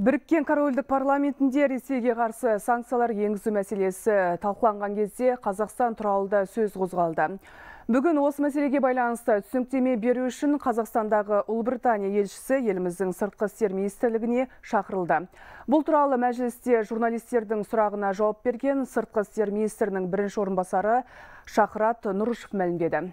біріккен корольдік парламентінде ресейге қарсы санкциялар енгізу мәселесі талқыланған кезде қазақстан тұралыда сөз қозғалды бүгін осы мәселеге байланысты түсініктеме беру үшін қазақстандағы ұлыбритания елшісі еліміздің сыртқы істер министрлігіне шақырылды бұл туралы мәжілісте журналистердің сұрағына жауап берген сыртқы істер министрінің бірінші орынбасары шахрат нұрышев мәлімдеді